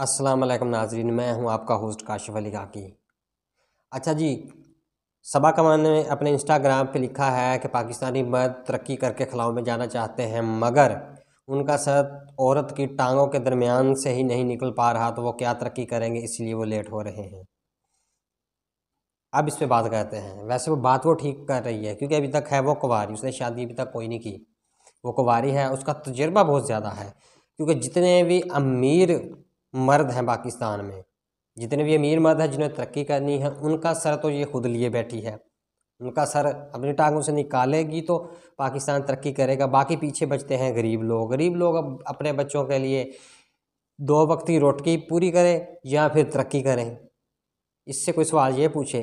असलम नाजरीन मैं हूं आपका होस्ट काशिफ अली काकी अच्छा जी सबा कमान ने अपने इंस्टाग्राम पे लिखा है कि पाकिस्तानी मर्द तरक्की करके खलाओं में जाना चाहते हैं मगर उनका सर औरत की टांगों के दरमियान से ही नहीं निकल पा रहा तो वो क्या तरक्की करेंगे इसलिए वो लेट हो रहे हैं अब इस पर बात करते हैं वैसे वो बात वो ठीक कर रही है क्योंकि अभी तक है वो कुंवारी उसने शादी अभी तक कोई नहीं की वो कुंवारी है उसका तजर्बा बहुत ज़्यादा है क्योंकि जितने भी अमीर मर्द हैं पाकिस्तान में जितने भी अमीर मर्द हैं जिन्हें तरक्की करनी है उनका सर तो ये खुद लिए बैठी है उनका सर अपनी टांगों से निकालेगी तो पाकिस्तान तरक्की करेगा बाकी पीछे बचते हैं गरीब लोग गरीब लोग अब अपने बच्चों के लिए दो वक्त की रोटी पूरी करें या फिर तरक्की करें इससे कोई सवाल ये पूछे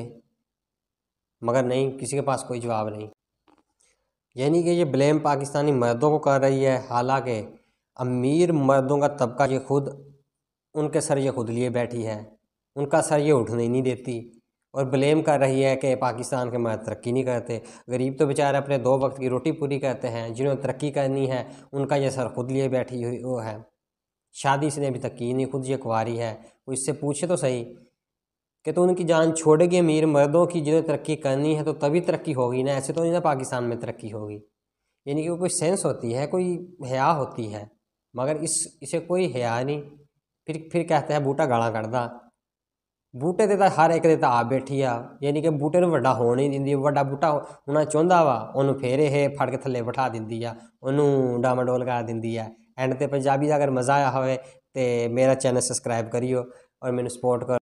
मगर नहीं किसी के पास कोई जवाब नहीं यानी कि ये ब्लेम पाकिस्तानी मर्दों को कर रही है हालांकि अमीर मर्दों का तबका ये खुद उनके सर ये खुद लिए बैठी है उनका सर ये उठने ही नहीं देती और ब्लेम कर रही है कि पाकिस्तान के मर्द तरक्की नहीं करते गरीब तो बेचारे अपने दो वक्त की रोटी पूरी करते हैं जिन्होंने तरक्की करनी है उनका ये सर खुद लिए बैठी हुई वो है शादी इसने अभी तक की नहीं खुद ये कुंवारी है वो इससे पूछे तो सही कि तो उनकी जान छोड़ेगी अमीर मर्दों की जिन्हें तरक्की करनी है तो तभी तरक्की होगी ना ऐसे तो नहीं ना पाकिस्तान में तरक्की होगी यानी कि कोई सेंस होती है कोई हया होती है मगर इस इसे कोई हया नहीं ਫਿਰ ਫਿਰ ਕਹਤੇ ਹੈ ਬੂਟਾ ਗਾਲਾਂ ਕੱਢਦਾ ਬੂਟੇ ਤੇ ਤਾਂ ਹਰ ਇੱਕ ਦੇ ਤਾਂ ਆ ਬੈਠੀ ਆ ਯਾਨੀ ਕਿ ਬੂਟੇ ਨੂੰ ਵੱਡਾ ਹੋਣ ਨਹੀਂ ਦਿੰਦੀ ਵੱਡਾ ਬੂਟਾ ਹੋਣਾ ਚਾਹੁੰਦਾ ਵਾ ਉਹਨੂੰ ਫੇਰ ਇਹ ਫੜ ਕੇ ਥੱਲੇ ਬਿਠਾ ਦਿੰਦੀ ਆ ਉਹਨੂੰ ਡੋਲ ਕਰ ਦਿੰਦੀ ਆ ਐਂਡ ਤੇ ਪੰਜਾਬੀ ਦਾ ਅਗਰ ਮਜ਼ਾ ਆਇਆ ਹੋਵੇ ਤੇ ਮੇਰਾ ਚੈਨਲ ਸਬਸਕ੍ਰਾਈਬ ਕਰਿਓ ਔਰ ਮੈਨੂੰ ਸਪੋਰਟ